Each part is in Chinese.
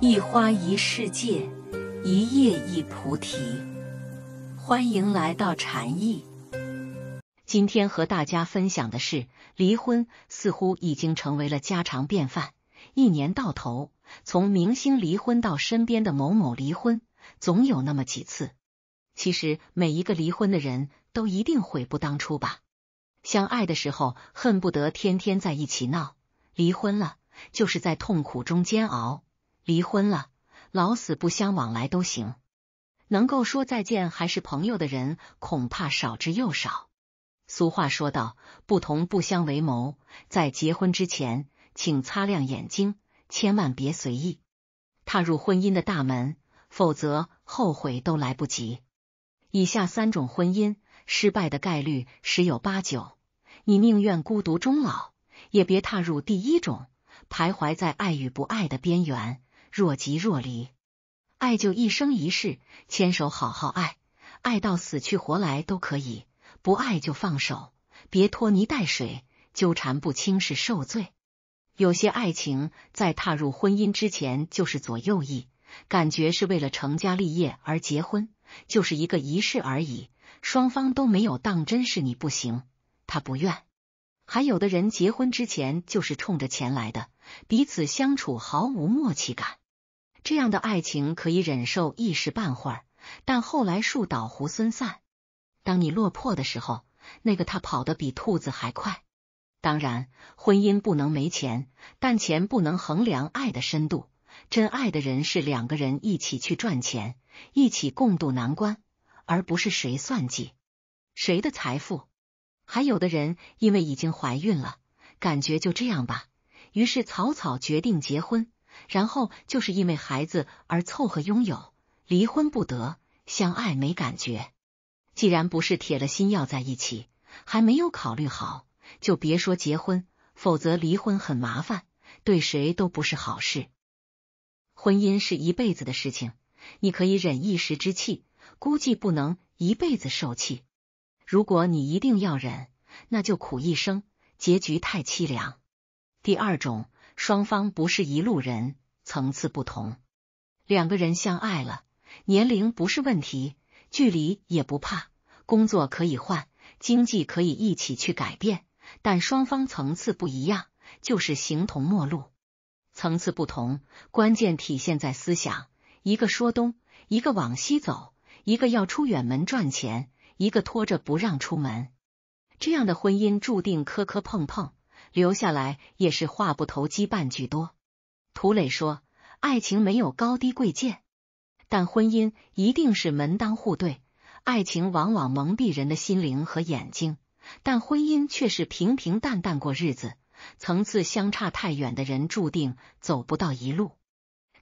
一花一世界，一叶一菩提。欢迎来到禅意。今天和大家分享的是，离婚似乎已经成为了家常便饭。一年到头，从明星离婚到身边的某某离婚，总有那么几次。其实，每一个离婚的人都一定悔不当初吧？相爱的时候恨不得天天在一起闹，离婚了就是在痛苦中煎熬。离婚了，老死不相往来都行，能够说再见还是朋友的人恐怕少之又少。俗话说道，不同不相为谋。在结婚之前，请擦亮眼睛，千万别随意踏入婚姻的大门，否则后悔都来不及。以下三种婚姻失败的概率十有八九，你宁愿孤独终老，也别踏入第一种，徘徊在爱与不爱的边缘。若即若离，爱就一生一世，牵手好好爱，爱到死去活来都可以；不爱就放手，别拖泥带水，纠缠不清是受罪。有些爱情在踏入婚姻之前就是左右翼，感觉是为了成家立业而结婚，就是一个仪式而已，双方都没有当真是你不行，他不愿。还有的人结婚之前就是冲着钱来的。彼此相处毫无默契感，这样的爱情可以忍受一时半会儿，但后来树倒猢狲散。当你落魄的时候，那个他跑得比兔子还快。当然，婚姻不能没钱，但钱不能衡量爱的深度。真爱的人是两个人一起去赚钱，一起共度难关，而不是谁算计谁的财富。还有的人因为已经怀孕了，感觉就这样吧。于是草草决定结婚，然后就是因为孩子而凑合拥有，离婚不得，相爱没感觉。既然不是铁了心要在一起，还没有考虑好，就别说结婚，否则离婚很麻烦，对谁都不是好事。婚姻是一辈子的事情，你可以忍一时之气，估计不能一辈子受气。如果你一定要忍，那就苦一生，结局太凄凉。第二种，双方不是一路人，层次不同。两个人相爱了，年龄不是问题，距离也不怕，工作可以换，经济可以一起去改变。但双方层次不一样，就是形同陌路。层次不同，关键体现在思想，一个说东，一个往西走，一个要出远门赚钱，一个拖着不让出门。这样的婚姻注定磕磕碰碰。留下来也是话不投机半句多。涂磊说：“爱情没有高低贵贱，但婚姻一定是门当户对。爱情往往蒙蔽人的心灵和眼睛，但婚姻却是平平淡淡过日子。层次相差太远的人，注定走不到一路。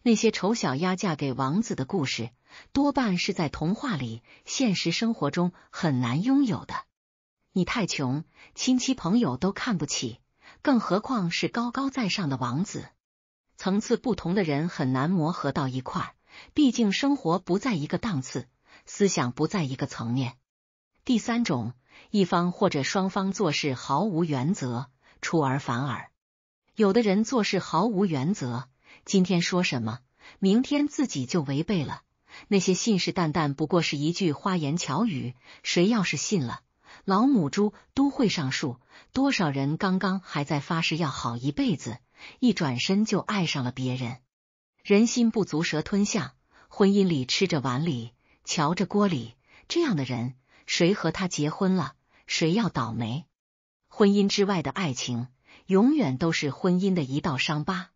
那些丑小鸭嫁给王子的故事，多半是在童话里，现实生活中很难拥有的。你太穷，亲戚朋友都看不起。”更何况是高高在上的王子，层次不同的人很难磨合到一块，毕竟生活不在一个档次，思想不在一个层面。第三种，一方或者双方做事毫无原则，出尔反尔。有的人做事毫无原则，今天说什么，明天自己就违背了。那些信誓旦旦，不过是一句花言巧语，谁要是信了。老母猪都会上树，多少人刚刚还在发誓要好一辈子，一转身就爱上了别人。人心不足蛇吞象，婚姻里吃着碗里瞧着锅里，这样的人，谁和他结婚了，谁要倒霉。婚姻之外的爱情，永远都是婚姻的一道伤疤。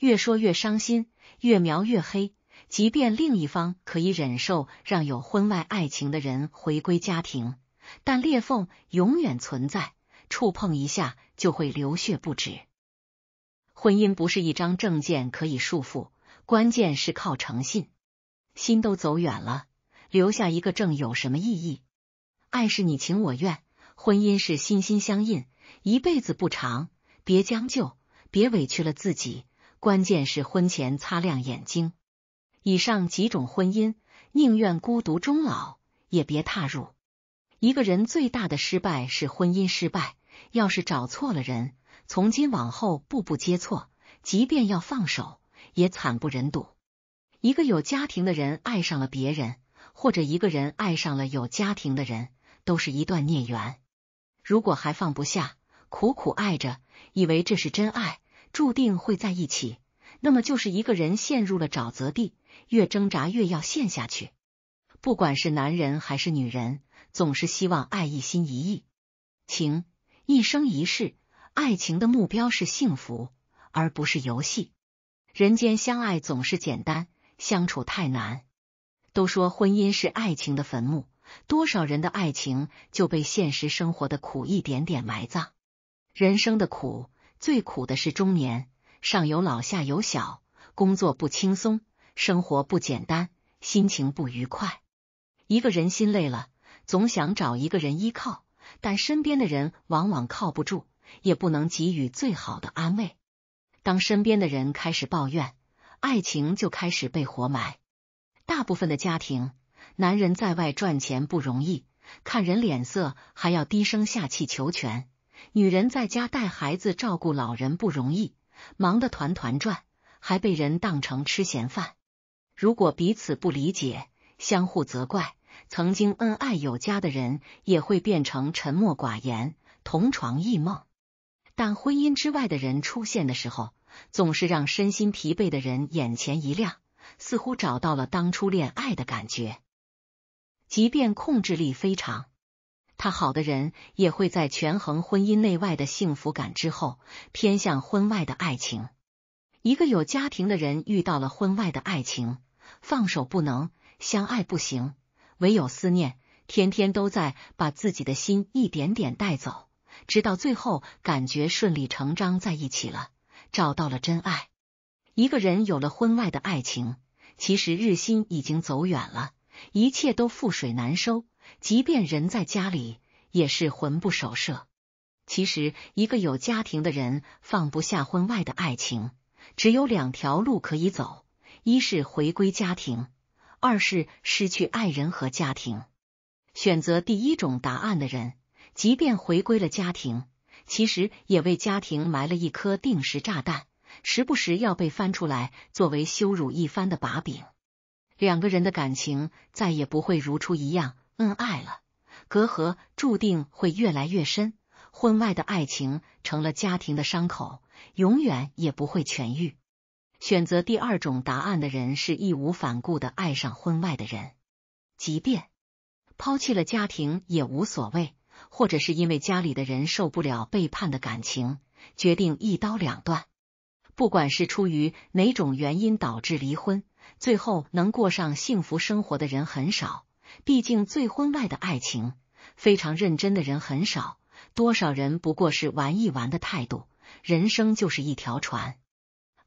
越说越伤心，越描越黑。即便另一方可以忍受，让有婚外爱情的人回归家庭。但裂缝永远存在，触碰一下就会流血不止。婚姻不是一张证件可以束缚，关键是靠诚信。心都走远了，留下一个证有什么意义？爱是你情我愿，婚姻是心心相印，一辈子不长，别将就，别委屈了自己。关键是婚前擦亮眼睛。以上几种婚姻，宁愿孤独终老，也别踏入。一个人最大的失败是婚姻失败，要是找错了人，从今往后步步皆错，即便要放手，也惨不忍睹。一个有家庭的人爱上了别人，或者一个人爱上了有家庭的人，都是一段孽缘。如果还放不下，苦苦爱着，以为这是真爱，注定会在一起，那么就是一个人陷入了沼泽地，越挣扎越要陷下去。不管是男人还是女人。总是希望爱一心一意，情一生一世。爱情的目标是幸福，而不是游戏。人间相爱总是简单，相处太难。都说婚姻是爱情的坟墓，多少人的爱情就被现实生活的苦一点点埋葬。人生的苦，最苦的是中年，上有老，下有小，工作不轻松，生活不简单，心情不愉快。一个人心累了。总想找一个人依靠，但身边的人往往靠不住，也不能给予最好的安慰。当身边的人开始抱怨，爱情就开始被活埋。大部分的家庭，男人在外赚钱不容易，看人脸色还要低声下气求全；女人在家带孩子、照顾老人不容易，忙得团团转，还被人当成吃闲饭。如果彼此不理解，相互责怪。曾经恩爱有加的人也会变成沉默寡言、同床异梦。但婚姻之外的人出现的时候，总是让身心疲惫的人眼前一亮，似乎找到了当初恋爱的感觉。即便控制力非常，他好的人也会在权衡婚姻内外的幸福感之后，偏向婚外的爱情。一个有家庭的人遇到了婚外的爱情，放手不能，相爱不行。唯有思念，天天都在把自己的心一点点带走，直到最后感觉顺理成章在一起了，找到了真爱。一个人有了婚外的爱情，其实日心已经走远了，一切都覆水难收。即便人在家里，也是魂不守舍。其实，一个有家庭的人放不下婚外的爱情，只有两条路可以走：一是回归家庭。二是失去爱人和家庭，选择第一种答案的人，即便回归了家庭，其实也为家庭埋了一颗定时炸弹，时不时要被翻出来作为羞辱一番的把柄。两个人的感情再也不会如初一样恩爱了，隔阂注定会越来越深，婚外的爱情成了家庭的伤口，永远也不会痊愈。选择第二种答案的人是义无反顾的爱上婚外的人，即便抛弃了家庭也无所谓，或者是因为家里的人受不了背叛的感情，决定一刀两断。不管是出于哪种原因导致离婚，最后能过上幸福生活的人很少。毕竟最婚外的爱情非常认真的人很少，多少人不过是玩一玩的态度。人生就是一条船。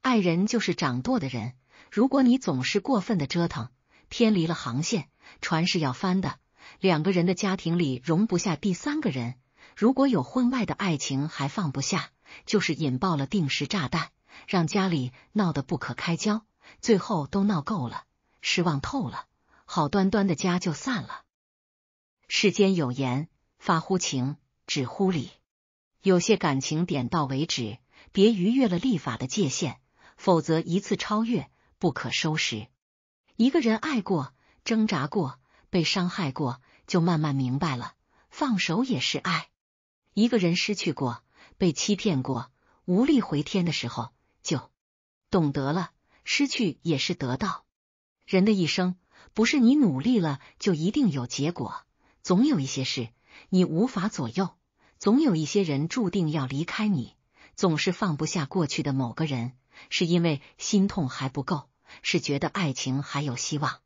爱人就是掌舵的人，如果你总是过分的折腾，偏离了航线，船是要翻的。两个人的家庭里容不下第三个人，如果有婚外的爱情还放不下，就是引爆了定时炸弹，让家里闹得不可开交。最后都闹够了，失望透了，好端端的家就散了。世间有言，发乎情，止乎礼。有些感情点到为止，别逾越了立法的界限。否则，一次超越不可收拾。一个人爱过、挣扎过、被伤害过，就慢慢明白了放手也是爱。一个人失去过、被欺骗过、无力回天的时候，就懂得了失去也是得到。人的一生，不是你努力了就一定有结果，总有一些事你无法左右，总有一些人注定要离开你，总是放不下过去的某个人。是因为心痛还不够，是觉得爱情还有希望。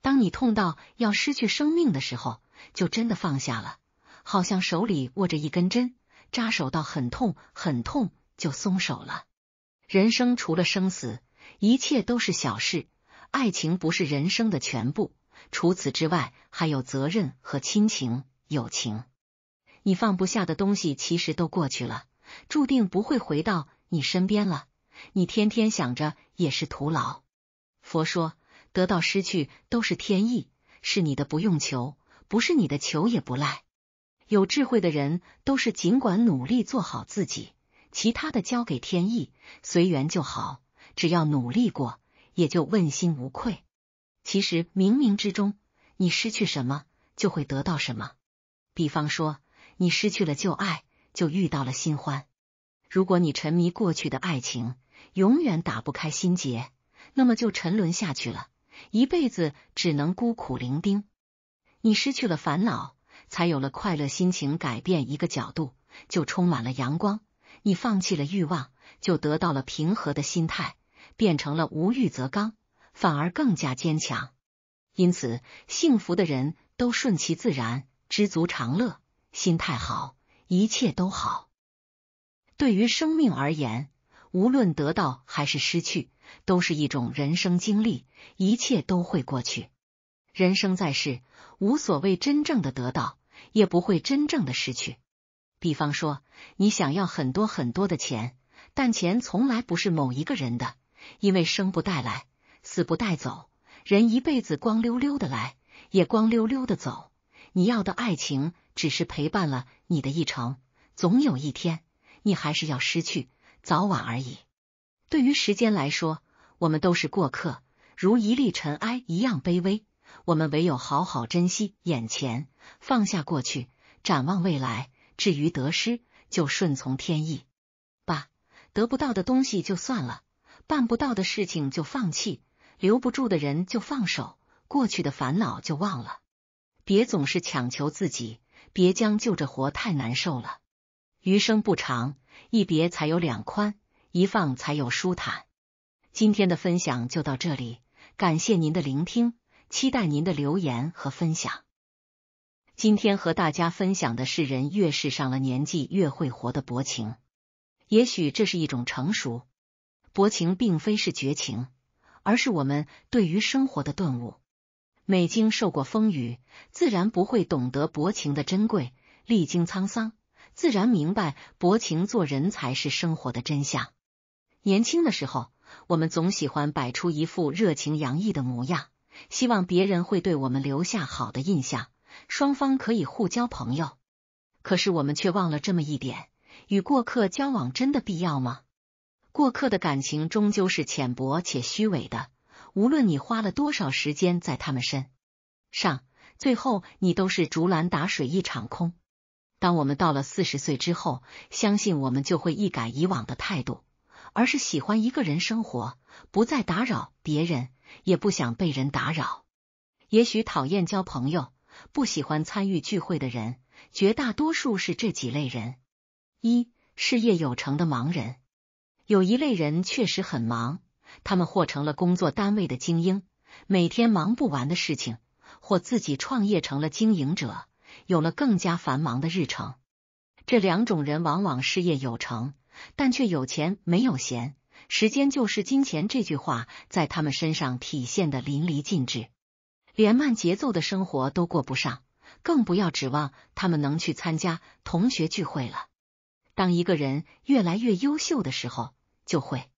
当你痛到要失去生命的时候，就真的放下了，好像手里握着一根针，扎手到很痛很痛，就松手了。人生除了生死，一切都是小事。爱情不是人生的全部，除此之外还有责任和亲情、友情。你放不下的东西，其实都过去了，注定不会回到你身边了。你天天想着也是徒劳。佛说，得到失去都是天意，是你的不用求，不是你的求也不赖。有智慧的人都是尽管努力做好自己，其他的交给天意，随缘就好。只要努力过，也就问心无愧。其实冥冥之中，你失去什么就会得到什么。比方说，你失去了旧爱，就遇到了新欢。如果你沉迷过去的爱情，永远打不开心结，那么就沉沦下去了，一辈子只能孤苦伶仃。你失去了烦恼，才有了快乐心情；改变一个角度，就充满了阳光。你放弃了欲望，就得到了平和的心态，变成了无欲则刚，反而更加坚强。因此，幸福的人都顺其自然，知足常乐，心态好，一切都好。对于生命而言。无论得到还是失去，都是一种人生经历。一切都会过去。人生在世，无所谓真正的得到，也不会真正的失去。比方说，你想要很多很多的钱，但钱从来不是某一个人的，因为生不带来，死不带走。人一辈子光溜溜的来，也光溜溜的走。你要的爱情，只是陪伴了你的一程，总有一天，你还是要失去。早晚而已。对于时间来说，我们都是过客，如一粒尘埃一样卑微。我们唯有好好珍惜眼前，放下过去，展望未来。至于得失，就顺从天意。吧。得不到的东西就算了，办不到的事情就放弃，留不住的人就放手，过去的烦恼就忘了。别总是强求自己，别将就着活，太难受了。余生不长，一别才有两宽，一放才有舒坦。今天的分享就到这里，感谢您的聆听，期待您的留言和分享。今天和大家分享的是人越是上了年纪，越会活的薄情。也许这是一种成熟，薄情并非是绝情，而是我们对于生活的顿悟。每经受过风雨，自然不会懂得薄情的珍贵；历经沧桑。自然明白，薄情做人才是生活的真相。年轻的时候，我们总喜欢摆出一副热情洋溢的模样，希望别人会对我们留下好的印象，双方可以互交朋友。可是我们却忘了这么一点：与过客交往真的必要吗？过客的感情终究是浅薄且虚伪的。无论你花了多少时间在他们身上，最后你都是竹篮打水一场空。当我们到了四十岁之后，相信我们就会一改以往的态度，而是喜欢一个人生活，不再打扰别人，也不想被人打扰。也许讨厌交朋友、不喜欢参与聚会的人，绝大多数是这几类人：一、事业有成的忙人；有一类人确实很忙，他们或成了工作单位的精英，每天忙不完的事情；或自己创业成了经营者。有了更加繁忙的日程，这两种人往往事业有成，但却有钱没有闲，时间就是金钱。这句话在他们身上体现的淋漓尽致，连慢节奏的生活都过不上，更不要指望他们能去参加同学聚会了。当一个人越来越优秀的时候，就会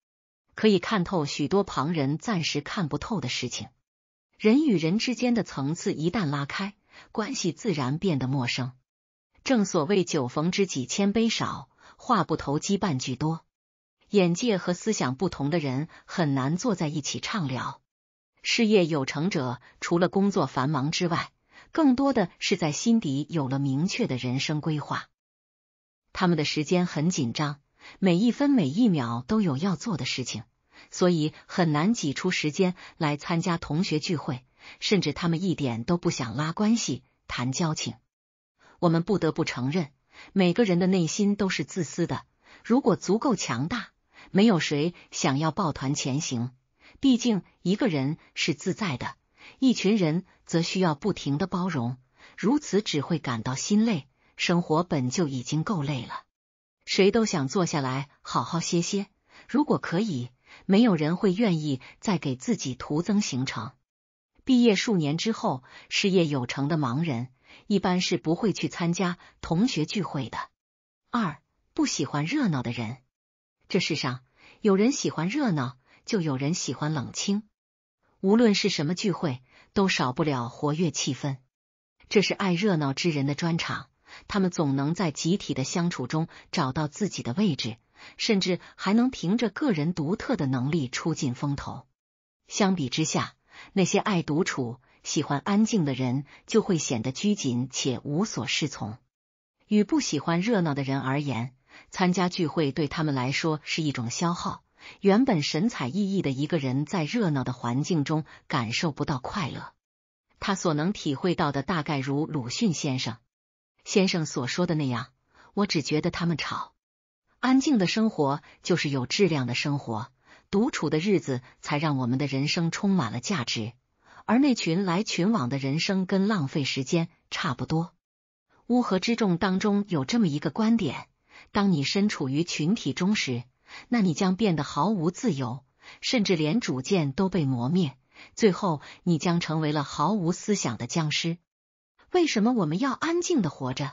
可以看透许多旁人暂时看不透的事情。人与人之间的层次一旦拉开。关系自然变得陌生，正所谓酒逢知己千杯少，话不投机半句多。眼界和思想不同的人很难坐在一起畅聊。事业有成者除了工作繁忙之外，更多的是在心底有了明确的人生规划。他们的时间很紧张，每一分每一秒都有要做的事情，所以很难挤出时间来参加同学聚会。甚至他们一点都不想拉关系、谈交情。我们不得不承认，每个人的内心都是自私的。如果足够强大，没有谁想要抱团前行。毕竟，一个人是自在的，一群人则需要不停的包容，如此只会感到心累。生活本就已经够累了，谁都想坐下来好好歇歇。如果可以，没有人会愿意再给自己徒增行程。毕业数年之后，事业有成的盲人一般是不会去参加同学聚会的。二，不喜欢热闹的人。这世上有人喜欢热闹，就有人喜欢冷清。无论是什么聚会，都少不了活跃气氛，这是爱热闹之人的专场。他们总能在集体的相处中找到自己的位置，甚至还能凭着个人独特的能力出尽风头。相比之下，那些爱独处、喜欢安静的人，就会显得拘谨且无所适从；与不喜欢热闹的人而言，参加聚会对他们来说是一种消耗。原本神采奕奕的一个人，在热闹的环境中感受不到快乐，他所能体会到的，大概如鲁迅先生先生所说的那样：“我只觉得他们吵。”安静的生活就是有质量的生活。独处的日子，才让我们的人生充满了价值。而那群来群往的人生，跟浪费时间差不多。乌合之众当中有这么一个观点：当你身处于群体中时，那你将变得毫无自由，甚至连主见都被磨灭，最后你将成为了毫无思想的僵尸。为什么我们要安静的活着？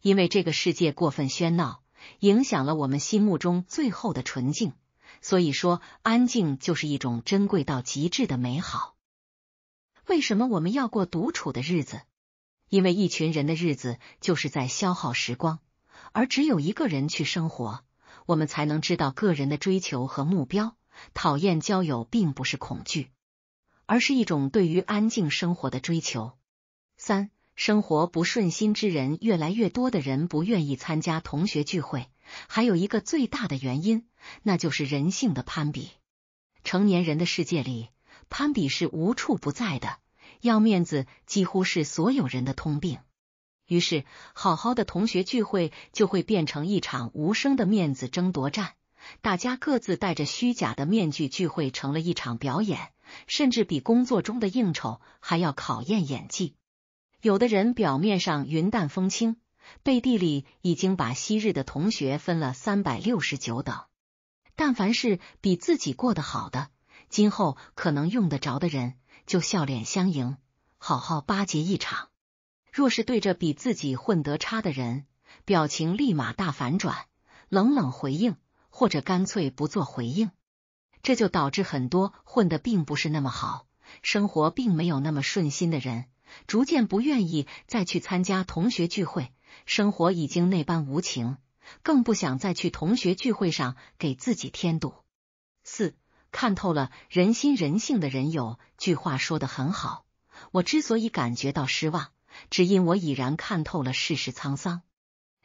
因为这个世界过分喧闹，影响了我们心目中最后的纯净。所以说，安静就是一种珍贵到极致的美好。为什么我们要过独处的日子？因为一群人的日子就是在消耗时光，而只有一个人去生活，我们才能知道个人的追求和目标。讨厌交友，并不是恐惧，而是一种对于安静生活的追求。三，生活不顺心之人越来越多，的人不愿意参加同学聚会。还有一个最大的原因，那就是人性的攀比。成年人的世界里，攀比是无处不在的，要面子几乎是所有人的通病。于是，好好的同学聚会就会变成一场无声的面子争夺战，大家各自戴着虚假的面具聚会，成了一场表演，甚至比工作中的应酬还要考验演技。有的人表面上云淡风轻。背地里已经把昔日的同学分了三百六十九等，但凡是比自己过得好的，今后可能用得着的人，就笑脸相迎，好好巴结一场；若是对着比自己混得差的人，表情立马大反转，冷冷回应，或者干脆不做回应。这就导致很多混得并不是那么好，生活并没有那么顺心的人，逐渐不愿意再去参加同学聚会。生活已经那般无情，更不想再去同学聚会上给自己添堵。四看透了人心人性的人，有句话说的很好：我之所以感觉到失望，只因我已然看透了世事沧桑。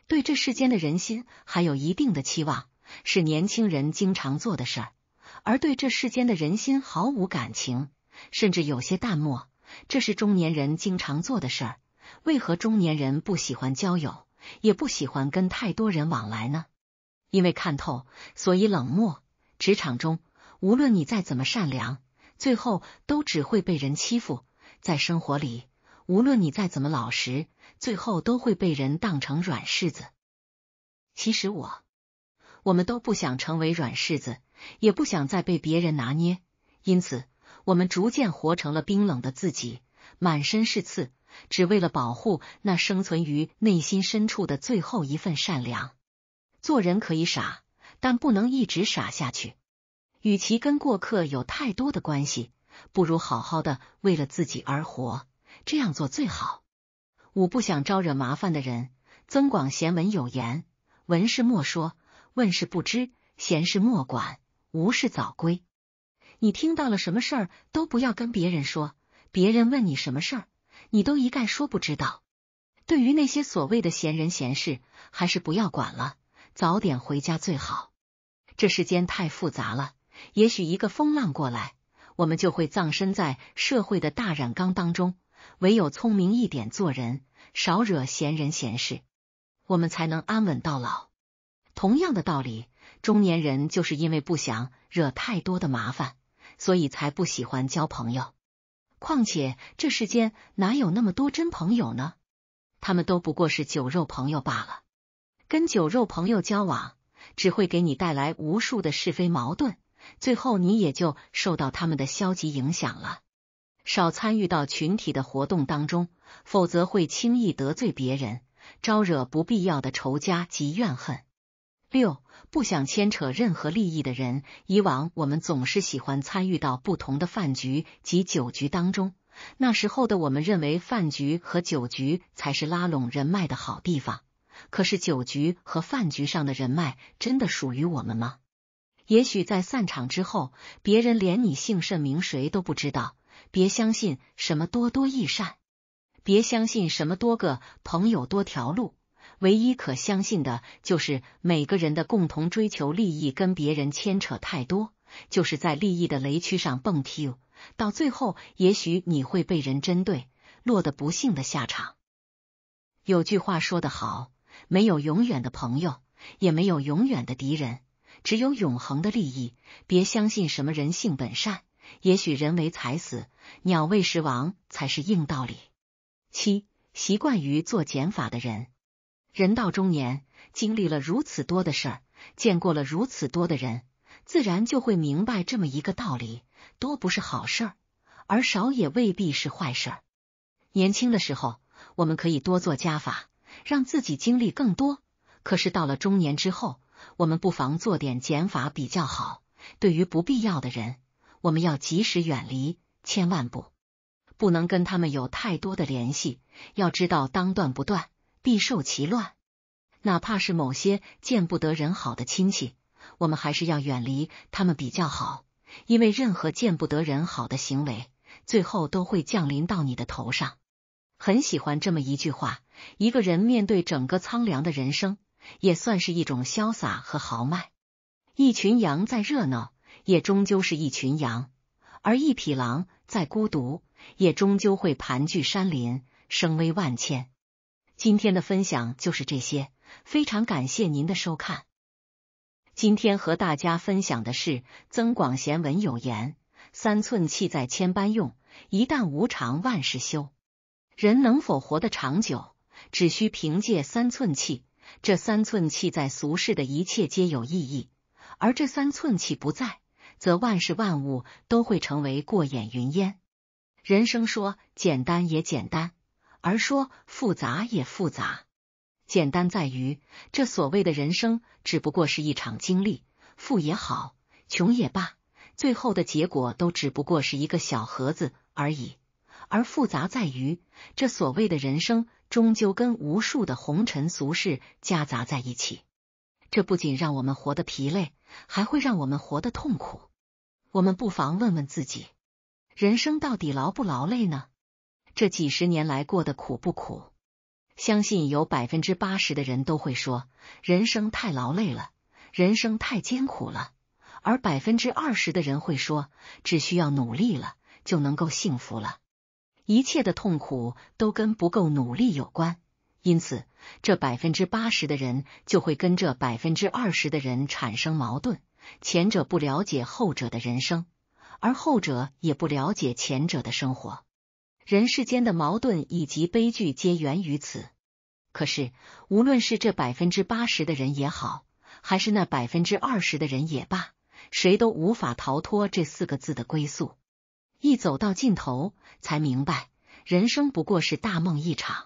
对这世间的人心还有一定的期望，是年轻人经常做的事儿；而对这世间的人心毫无感情，甚至有些淡漠，这是中年人经常做的事儿。为何中年人不喜欢交友，也不喜欢跟太多人往来呢？因为看透，所以冷漠。职场中，无论你再怎么善良，最后都只会被人欺负；在生活里，无论你再怎么老实，最后都会被人当成软柿子。其实我，我们都不想成为软柿子，也不想再被别人拿捏，因此我们逐渐活成了冰冷的自己，满身是刺。只为了保护那生存于内心深处的最后一份善良。做人可以傻，但不能一直傻下去。与其跟过客有太多的关系，不如好好的为了自己而活。这样做最好。五不想招惹麻烦的人。《增广贤文》有言：“闻事莫说，问事不知，闲事莫管，无事早归。”你听到了什么事儿都不要跟别人说，别人问你什么事儿。你都一概说不知道，对于那些所谓的闲人闲事，还是不要管了。早点回家最好。这世间太复杂了，也许一个风浪过来，我们就会葬身在社会的大染缸当中。唯有聪明一点做人，少惹闲人闲事，我们才能安稳到老。同样的道理，中年人就是因为不想惹太多的麻烦，所以才不喜欢交朋友。况且这世间哪有那么多真朋友呢？他们都不过是酒肉朋友罢了。跟酒肉朋友交往，只会给你带来无数的是非矛盾，最后你也就受到他们的消极影响了。少参与到群体的活动当中，否则会轻易得罪别人，招惹不必要的仇家及怨恨。六不想牵扯任何利益的人，以往我们总是喜欢参与到不同的饭局及酒局当中。那时候的我们认为饭局和酒局才是拉拢人脉的好地方。可是酒局和饭局上的人脉真的属于我们吗？也许在散场之后，别人连你姓甚名谁都不知道。别相信什么多多益善，别相信什么多个朋友多条路。唯一可相信的就是每个人的共同追求利益，跟别人牵扯太多，就是在利益的雷区上蹦跳，到最后也许你会被人针对，落得不幸的下场。有句话说得好，没有永远的朋友，也没有永远的敌人，只有永恒的利益。别相信什么人性本善，也许人为财死，鸟为食亡才是硬道理。七，习惯于做减法的人。人到中年，经历了如此多的事儿，见过了如此多的人，自然就会明白这么一个道理：多不是好事，而少也未必是坏事。年轻的时候，我们可以多做加法，让自己经历更多；可是到了中年之后，我们不妨做点减法比较好。对于不必要的人，我们要及时远离，千万不不能跟他们有太多的联系。要知道，当断不断。必受其乱，哪怕是某些见不得人好的亲戚，我们还是要远离他们比较好。因为任何见不得人好的行为，最后都会降临到你的头上。很喜欢这么一句话：一个人面对整个苍凉的人生，也算是一种潇洒和豪迈。一群羊再热闹，也终究是一群羊；而一匹狼再孤独，也终究会盘踞山林，声威万千。今天的分享就是这些，非常感谢您的收看。今天和大家分享的是《曾广贤文》有言：“三寸气在千般用，一旦无常万事休。”人能否活得长久，只需凭借三寸气。这三寸气在俗世的一切皆有意义，而这三寸气不在，则万事万物都会成为过眼云烟。人生说简单也简单。而说复杂也复杂，简单在于这所谓的人生只不过是一场经历，富也好，穷也罢，最后的结果都只不过是一个小盒子而已。而复杂在于这所谓的人生终究跟无数的红尘俗事夹杂在一起，这不仅让我们活得疲累，还会让我们活得痛苦。我们不妨问问自己，人生到底劳不劳累呢？这几十年来过得苦不苦？相信有百分之八十的人都会说，人生太劳累了，人生太艰苦了。而百分之二十的人会说，只需要努力了就能够幸福了。一切的痛苦都跟不够努力有关，因此这百分之八十的人就会跟这百分之二十的人产生矛盾。前者不了解后者的人生，而后者也不了解前者的生活。人世间的矛盾以及悲剧皆源于此。可是，无论是这百分之八十的人也好，还是那百分之二十的人也罢，谁都无法逃脱这四个字的归宿。一走到尽头，才明白人生不过是大梦一场。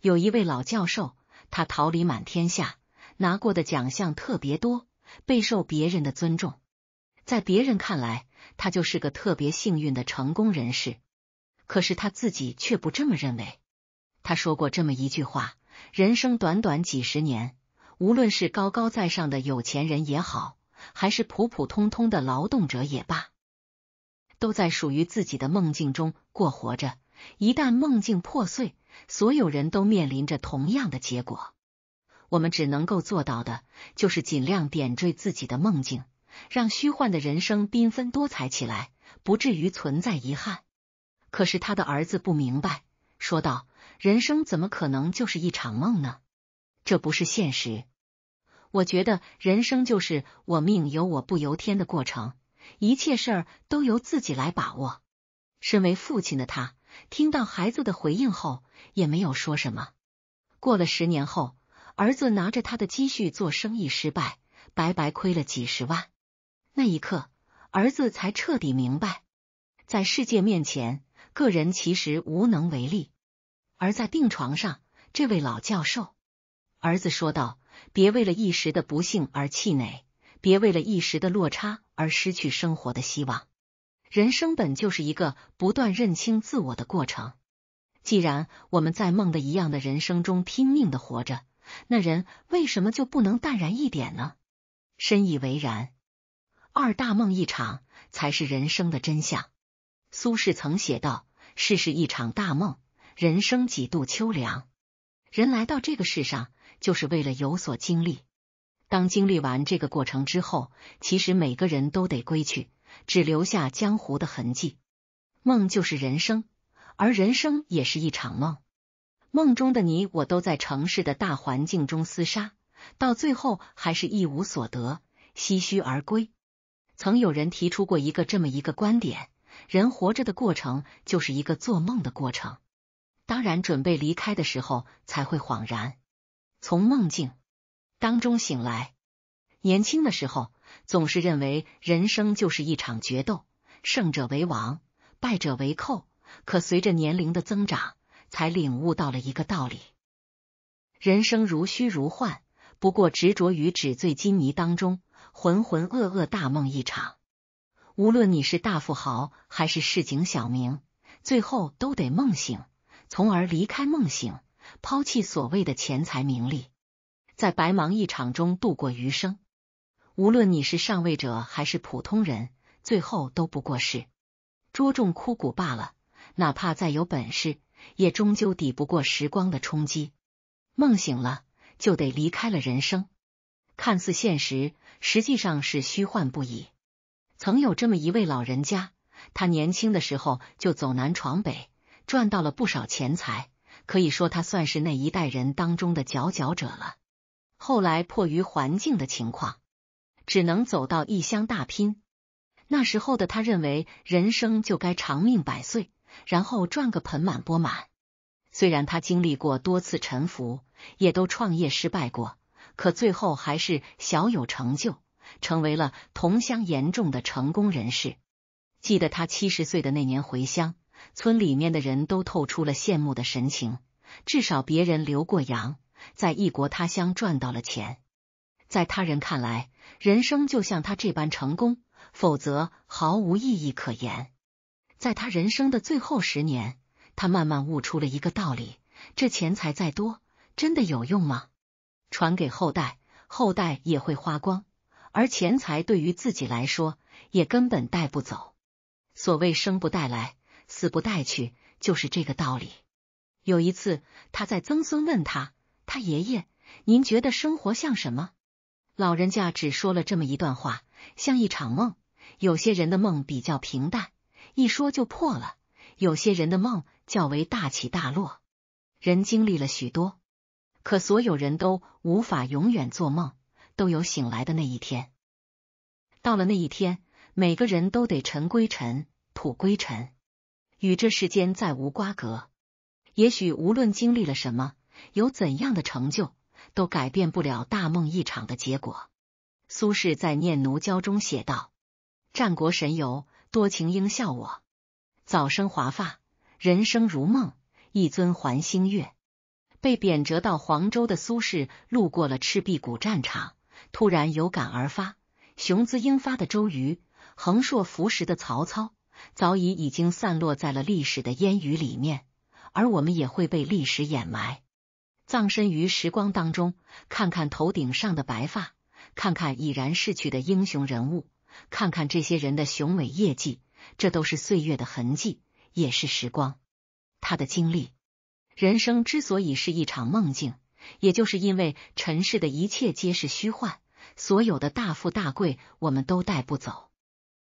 有一位老教授，他桃李满天下，拿过的奖项特别多，备受别人的尊重。在别人看来，他就是个特别幸运的成功人士。可是他自己却不这么认为。他说过这么一句话：“人生短短几十年，无论是高高在上的有钱人也好，还是普普通通的劳动者也罢，都在属于自己的梦境中过活着。一旦梦境破碎，所有人都面临着同样的结果。我们只能够做到的就是尽量点缀自己的梦境，让虚幻的人生缤纷多彩起来，不至于存在遗憾。”可是他的儿子不明白，说道：“人生怎么可能就是一场梦呢？这不是现实。我觉得人生就是我命由我不由天的过程，一切事儿都由自己来把握。”身为父亲的他，听到孩子的回应后也没有说什么。过了十年后，儿子拿着他的积蓄做生意失败，白白亏了几十万。那一刻，儿子才彻底明白，在世界面前。个人其实无能为力，而在病床上，这位老教授儿子说道：“别为了一时的不幸而气馁，别为了一时的落差而失去生活的希望。人生本就是一个不断认清自我的过程。既然我们在梦的一样的人生中拼命的活着，那人为什么就不能淡然一点呢？深以为然。二大梦一场，才是人生的真相。”苏轼曾写道：“世事一场大梦，人生几度秋凉。人来到这个世上，就是为了有所经历。当经历完这个过程之后，其实每个人都得归去，只留下江湖的痕迹。梦就是人生，而人生也是一场梦。梦中的你我都在城市的大环境中厮杀，到最后还是一无所得，唏嘘而归。曾有人提出过一个这么一个观点。”人活着的过程就是一个做梦的过程，当然准备离开的时候才会恍然从梦境当中醒来。年轻的时候总是认为人生就是一场决斗，胜者为王，败者为寇。可随着年龄的增长，才领悟到了一个道理：人生如虚如幻，不过执着于纸醉金迷当中浑浑噩噩大梦一场。无论你是大富豪还是市井小民，最后都得梦醒，从而离开梦醒，抛弃所谓的钱财名利，在白忙一场中度过余生。无论你是上位者还是普通人，最后都不过是捉住枯骨罢了。哪怕再有本事，也终究抵不过时光的冲击。梦醒了，就得离开了人生。看似现实，实际上是虚幻不已。曾有这么一位老人家，他年轻的时候就走南闯北，赚到了不少钱财，可以说他算是那一代人当中的佼佼者了。后来迫于环境的情况，只能走到异乡打拼。那时候的他认为，人生就该长命百岁，然后赚个盆满钵满。虽然他经历过多次沉浮，也都创业失败过，可最后还是小有成就。成为了同乡严重的成功人士。记得他七十岁的那年回乡，村里面的人都透出了羡慕的神情。至少别人留过洋，在异国他乡赚到了钱。在他人看来，人生就像他这般成功，否则毫无意义可言。在他人生的最后十年，他慢慢悟出了一个道理：这钱财再多，真的有用吗？传给后代，后代也会花光。而钱财对于自己来说也根本带不走。所谓生不带来，死不带去，就是这个道理。有一次，他在曾孙问他：“他爷爷，您觉得生活像什么？”老人家只说了这么一段话：“像一场梦。有些人的梦比较平淡，一说就破了；有些人的梦较为大起大落，人经历了许多，可所有人都无法永远做梦。”都有醒来的那一天，到了那一天，每个人都得尘归尘，土归尘，与这世间再无瓜葛。也许无论经历了什么，有怎样的成就，都改变不了大梦一场的结果。苏轼在《念奴娇》中写道：“战国神游，多情应笑我，早生华发。人生如梦，一尊还星月。”被贬谪到黄州的苏轼，路过了赤壁古战场。突然有感而发，雄姿英发的周瑜，横槊扶石的曹操，早已已经散落在了历史的烟雨里面，而我们也会被历史掩埋，葬身于时光当中。看看头顶上的白发，看看已然逝去的英雄人物，看看这些人的雄伟业绩，这都是岁月的痕迹，也是时光。他的经历，人生之所以是一场梦境。也就是因为尘世的一切皆是虚幻，所有的大富大贵我们都带不走，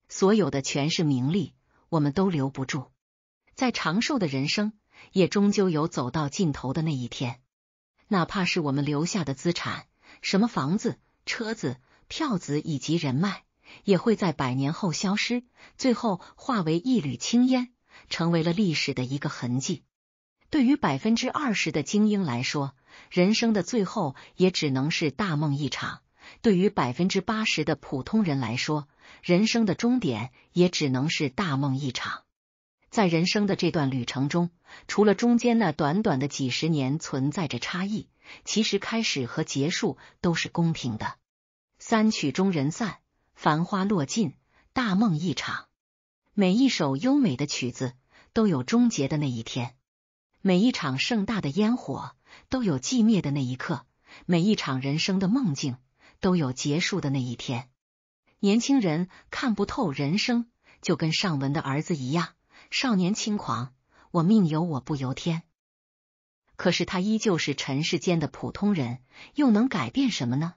所有的权势名利我们都留不住，在长寿的人生也终究有走到尽头的那一天。哪怕是我们留下的资产，什么房子、车子、票子以及人脉，也会在百年后消失，最后化为一缕青烟，成为了历史的一个痕迹。对于百分之二十的精英来说。人生的最后也只能是大梦一场。对于百分之八十的普通人来说，人生的终点也只能是大梦一场。在人生的这段旅程中，除了中间那短短的几十年存在着差异，其实开始和结束都是公平的。三曲终人散，繁花落尽，大梦一场。每一首优美的曲子都有终结的那一天，每一场盛大的烟火。都有寂灭的那一刻，每一场人生的梦境都有结束的那一天。年轻人看不透人生，就跟尚文的儿子一样，少年轻狂，我命由我不由天。可是他依旧是尘世间的普通人，又能改变什么呢？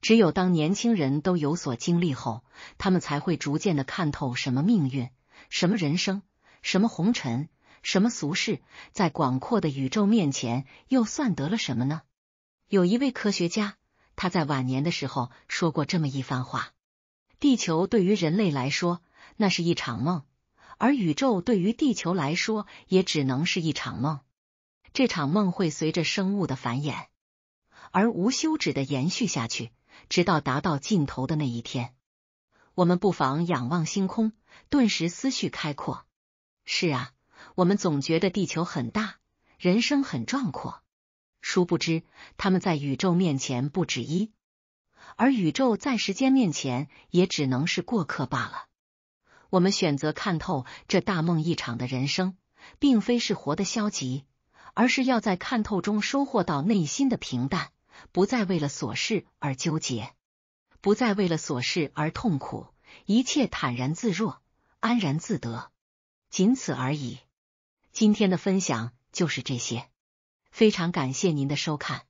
只有当年轻人都有所经历后，他们才会逐渐的看透什么命运，什么人生，什么红尘。什么俗事，在广阔的宇宙面前，又算得了什么呢？有一位科学家，他在晚年的时候说过这么一番话：地球对于人类来说，那是一场梦；而宇宙对于地球来说，也只能是一场梦。这场梦会随着生物的繁衍而无休止的延续下去，直到达到尽头的那一天。我们不妨仰望星空，顿时思绪开阔。是啊。我们总觉得地球很大，人生很壮阔，殊不知他们在宇宙面前不止一，而宇宙在时间面前也只能是过客罢了。我们选择看透这大梦一场的人生，并非是活得消极，而是要在看透中收获到内心的平淡，不再为了琐事而纠结，不再为了琐事而痛苦，一切坦然自若，安然自得，仅此而已。今天的分享就是这些，非常感谢您的收看。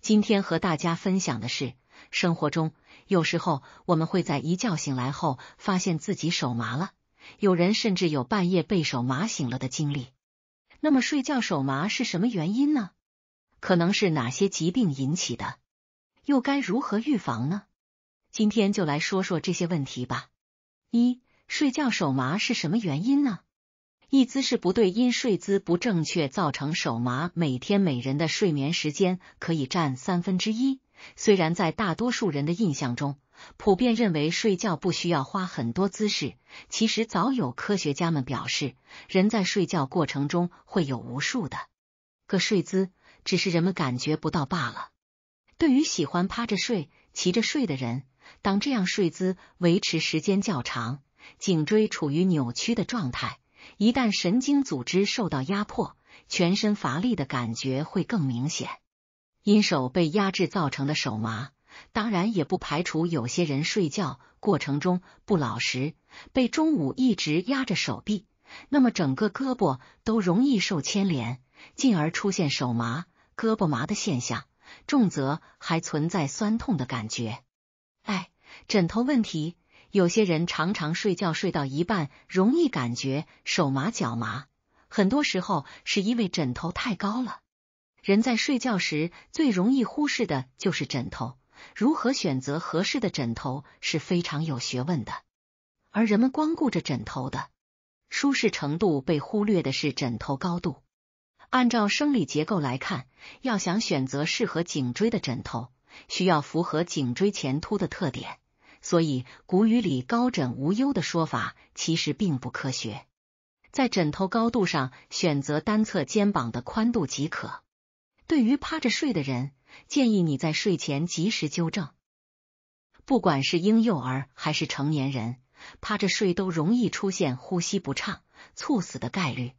今天和大家分享的是，生活中有时候我们会在一觉醒来后发现自己手麻了，有人甚至有半夜被手麻醒了的经历。那么睡觉手麻是什么原因呢？可能是哪些疾病引起的？又该如何预防呢？今天就来说说这些问题吧。一、睡觉手麻是什么原因呢？一姿势不对，因睡姿不正确造成手麻。每天每人的睡眠时间可以占三分之一。虽然在大多数人的印象中，普遍认为睡觉不需要花很多姿势，其实早有科学家们表示，人在睡觉过程中会有无数的个睡姿，只是人们感觉不到罢了。对于喜欢趴着睡、骑着睡的人，当这样睡姿维持时间较长，颈椎处于扭曲的状态。一旦神经组织受到压迫，全身乏力的感觉会更明显。因手被压制造成的手麻，当然也不排除有些人睡觉过程中不老实，被中午一直压着手臂，那么整个胳膊都容易受牵连，进而出现手麻、胳膊麻的现象，重则还存在酸痛的感觉。哎，枕头问题。有些人常常睡觉睡到一半，容易感觉手麻脚麻，很多时候是因为枕头太高了。人在睡觉时最容易忽视的就是枕头，如何选择合适的枕头是非常有学问的。而人们光顾着枕头的舒适程度，被忽略的是枕头高度。按照生理结构来看，要想选择适合颈椎的枕头，需要符合颈椎前凸的特点。所以，古语里“高枕无忧”的说法其实并不科学。在枕头高度上，选择单侧肩膀的宽度即可。对于趴着睡的人，建议你在睡前及时纠正。不管是婴幼儿还是成年人，趴着睡都容易出现呼吸不畅、猝死的概率。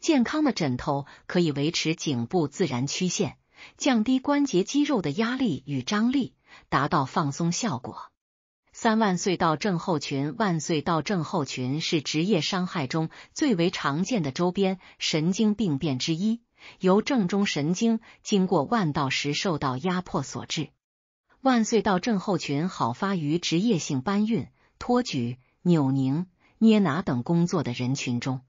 健康的枕头可以维持颈部自然曲线，降低关节肌肉的压力与张力，达到放松效果。三万岁到症候群，万岁到症候群是职业伤害中最为常见的周边神经病变之一，由正中神经经过腕道时受到压迫所致。万岁到症候群好发于职业性搬运、托举、扭拧、捏拿等工作的人群中，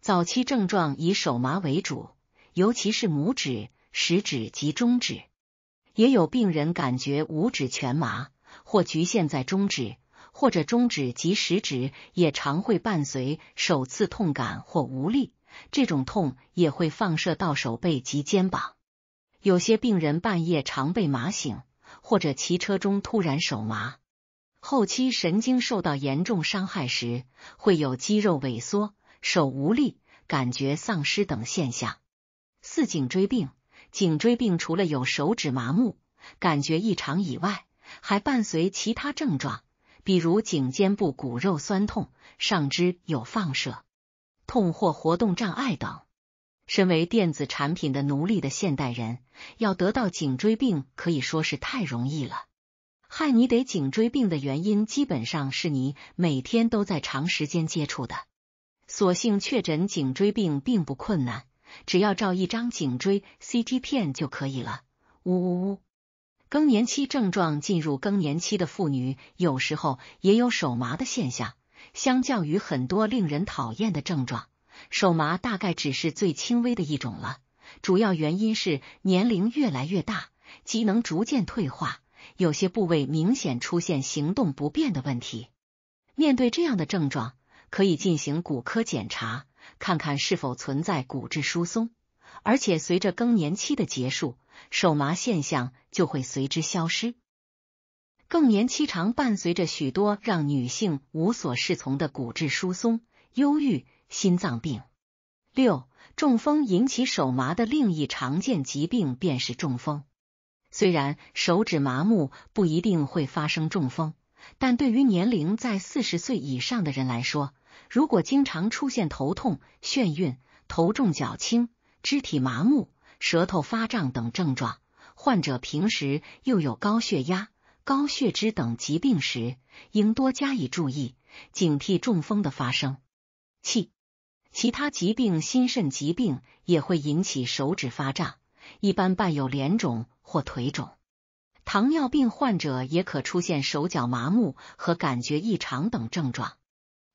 早期症状以手麻为主，尤其是拇指、食指及中指，也有病人感觉五指全麻。或局限在中指，或者中指及食指也常会伴随手刺痛感或无力，这种痛也会放射到手背及肩膀。有些病人半夜常被麻醒，或者骑车中突然手麻。后期神经受到严重伤害时，会有肌肉萎缩、手无力、感觉丧失等现象。四颈椎病，颈椎病除了有手指麻木、感觉异常以外，还伴随其他症状，比如颈肩部骨肉酸痛、上肢有放射痛或活动障碍等。身为电子产品的奴隶的现代人，要得到颈椎病可以说是太容易了。害你得颈椎病的原因，基本上是你每天都在长时间接触的。索性确诊颈椎病并不困难，只要照一张颈椎 CT 片就可以了。呜呜呜。更年期症状，进入更年期的妇女有时候也有手麻的现象。相较于很多令人讨厌的症状，手麻大概只是最轻微的一种了。主要原因是年龄越来越大，机能逐渐退化，有些部位明显出现行动不便的问题。面对这样的症状，可以进行骨科检查，看看是否存在骨质疏松。而且随着更年期的结束，手麻现象就会随之消失。更年期常伴随着许多让女性无所适从的骨质疏松、忧郁、心脏病、六中风引起手麻的另一常见疾病便是中风。虽然手指麻木不一定会发生中风，但对于年龄在四十岁以上的人来说，如果经常出现头痛、眩晕、头重脚轻。肢体麻木、舌头发胀等症状，患者平时又有高血压、高血脂等疾病时，应多加以注意，警惕中风的发生。七、其他疾病，心肾疾病也会引起手指发胀，一般伴有脸肿或腿肿。糖尿病患者也可出现手脚麻木和感觉异常等症状。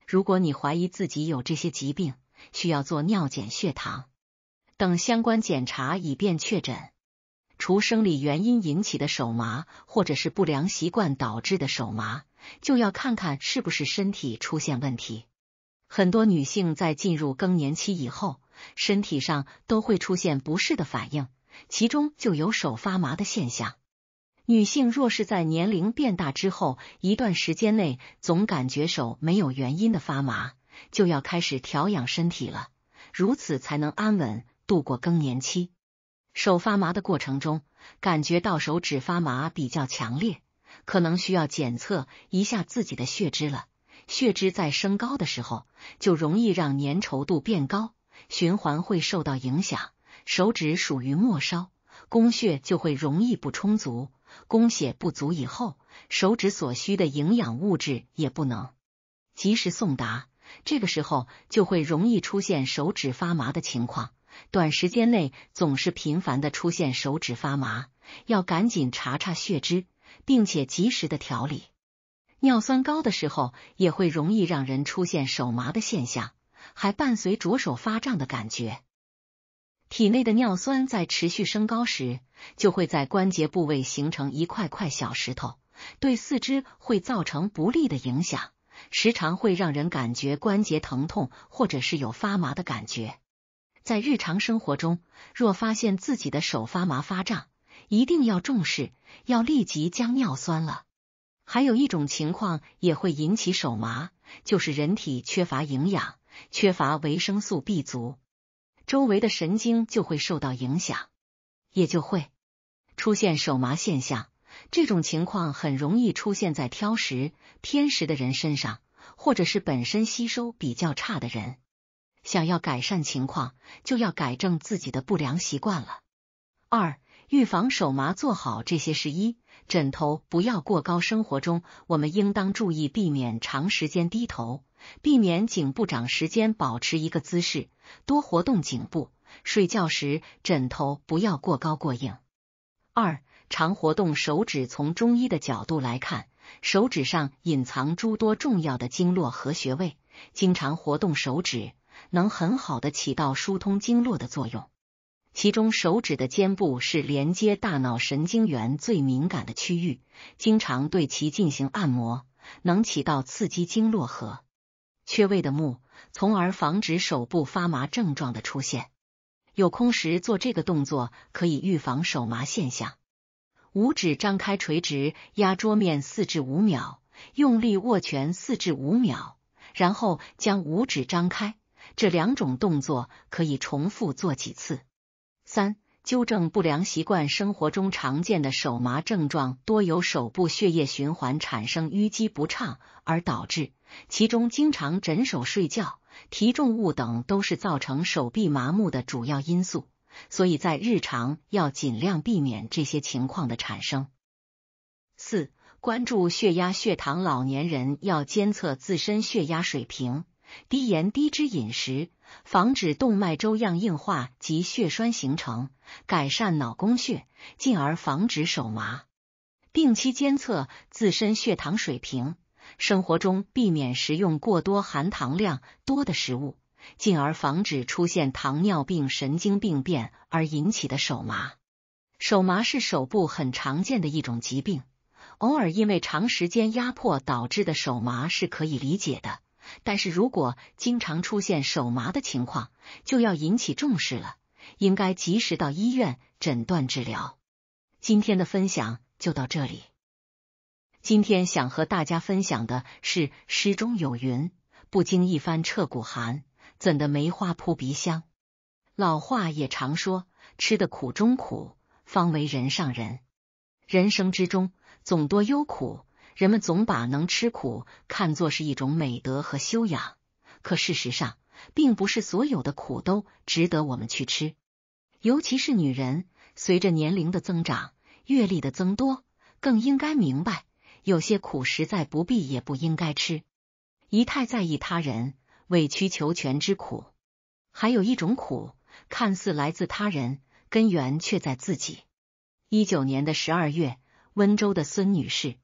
如果你怀疑自己有这些疾病，需要做尿检、血糖。等相关检查，以便确诊。除生理原因引起的手麻，或者是不良习惯导致的手麻，就要看看是不是身体出现问题。很多女性在进入更年期以后，身体上都会出现不适的反应，其中就有手发麻的现象。女性若是在年龄变大之后一段时间内，总感觉手没有原因的发麻，就要开始调养身体了，如此才能安稳。度过更年期，手发麻的过程中，感觉到手指发麻比较强烈，可能需要检测一下自己的血脂了。血脂在升高的时候，就容易让粘稠度变高，循环会受到影响。手指属于末梢，供血就会容易不充足，供血不足以后，手指所需的营养物质也不能及时送达，这个时候就会容易出现手指发麻的情况。短时间内总是频繁的出现手指发麻，要赶紧查查血脂，并且及时的调理。尿酸高的时候也会容易让人出现手麻的现象，还伴随着手发胀的感觉。体内的尿酸在持续升高时，就会在关节部位形成一块块小石头，对四肢会造成不利的影响，时常会让人感觉关节疼痛，或者是有发麻的感觉。在日常生活中，若发现自己的手发麻发胀，一定要重视，要立即将尿酸了。还有一种情况也会引起手麻，就是人体缺乏营养，缺乏维生素 B 族，周围的神经就会受到影响，也就会出现手麻现象。这种情况很容易出现在挑食、偏食的人身上，或者是本身吸收比较差的人。想要改善情况，就要改正自己的不良习惯了。二、预防手麻，做好这些事：一、枕头不要过高。生活中，我们应当注意避免长时间低头，避免颈部长时间保持一个姿势，多活动颈部。睡觉时，枕头不要过高过硬。二、常活动手指。从中医的角度来看，手指上隐藏诸多重要的经络和穴位，经常活动手指。能很好的起到疏通经络的作用。其中手指的肩部是连接大脑神经元最敏感的区域，经常对其进行按摩，能起到刺激经络和缺位的目，从而防止手部发麻症状的出现。有空时做这个动作，可以预防手麻现象。五指张开，垂直压桌面四至五秒，用力握拳四至五秒，然后将五指张开。这两种动作可以重复做几次。三、纠正不良习惯。生活中常见的手麻症状，多由手部血液循环产生淤积不畅而导致。其中，经常枕手睡觉、提重物等，都是造成手臂麻木的主要因素。所以在日常要尽量避免这些情况的产生。四、关注血压血糖。老年人要监测自身血压水平。低盐低脂饮食，防止动脉粥样硬化及血栓形成，改善脑供血，进而防止手麻。定期监测自身血糖水平，生活中避免食用过多含糖量多的食物，进而防止出现糖尿病神经病变而引起的手麻。手麻是手部很常见的一种疾病，偶尔因为长时间压迫导致的手麻是可以理解的。但是如果经常出现手麻的情况，就要引起重视了，应该及时到医院诊断治疗。今天的分享就到这里。今天想和大家分享的是：诗中有云，“不经一番彻骨寒，怎得梅花扑鼻香。”老话也常说，“吃的苦中苦，方为人上人。”人生之中总多忧苦。人们总把能吃苦看作是一种美德和修养，可事实上，并不是所有的苦都值得我们去吃。尤其是女人，随着年龄的增长、阅历的增多，更应该明白，有些苦实在不必，也不应该吃。一太在意他人，委曲求全之苦；还有一种苦，看似来自他人，根源却在自己。一九年的十二月，温州的孙女士。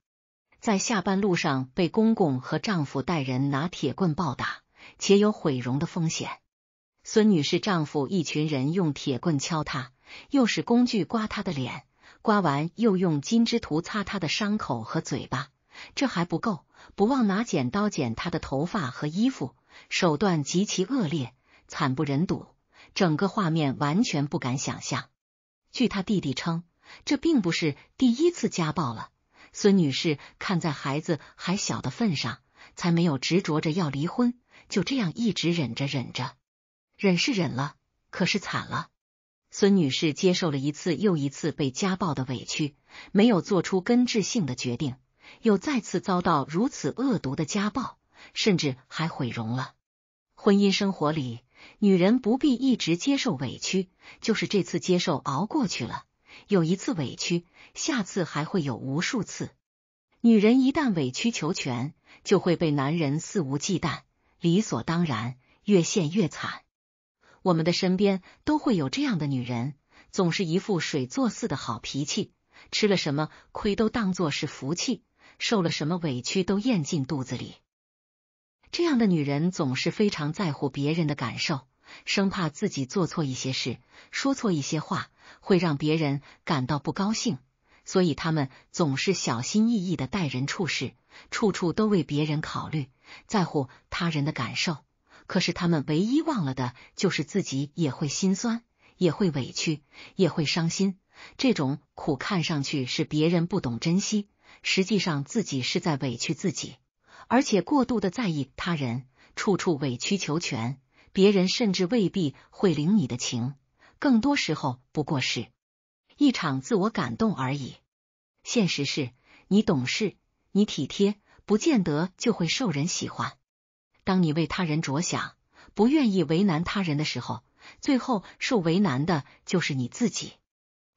在下班路上被公公和丈夫带人拿铁棍暴打，且有毁容的风险。孙女士丈夫一群人用铁棍敲她，又使工具刮她的脸，刮完又用金枝图擦她的伤口和嘴巴。这还不够，不忘拿剪刀剪她的头发和衣服，手段极其恶劣，惨不忍睹。整个画面完全不敢想象。据她弟弟称，这并不是第一次家暴了。孙女士看在孩子还小的份上，才没有执着着要离婚，就这样一直忍着忍着，忍是忍了，可是惨了。孙女士接受了一次又一次被家暴的委屈，没有做出根治性的决定，又再次遭到如此恶毒的家暴，甚至还毁容了。婚姻生活里，女人不必一直接受委屈，就是这次接受熬过去了。有一次委屈，下次还会有无数次。女人一旦委曲求全，就会被男人肆无忌惮、理所当然，越陷越惨。我们的身边都会有这样的女人，总是一副水做似的好脾气，吃了什么亏都当作是福气，受了什么委屈都咽进肚子里。这样的女人总是非常在乎别人的感受，生怕自己做错一些事，说错一些话。会让别人感到不高兴，所以他们总是小心翼翼的待人处事，处处都为别人考虑，在乎他人的感受。可是他们唯一忘了的，就是自己也会心酸，也会委屈，也会伤心。这种苦看上去是别人不懂珍惜，实际上自己是在委屈自己，而且过度的在意他人，处处委曲求全，别人甚至未必会领你的情。更多时候不过是一场自我感动而已。现实是你懂事，你体贴，不见得就会受人喜欢。当你为他人着想，不愿意为难他人的时候，最后受为难的就是你自己。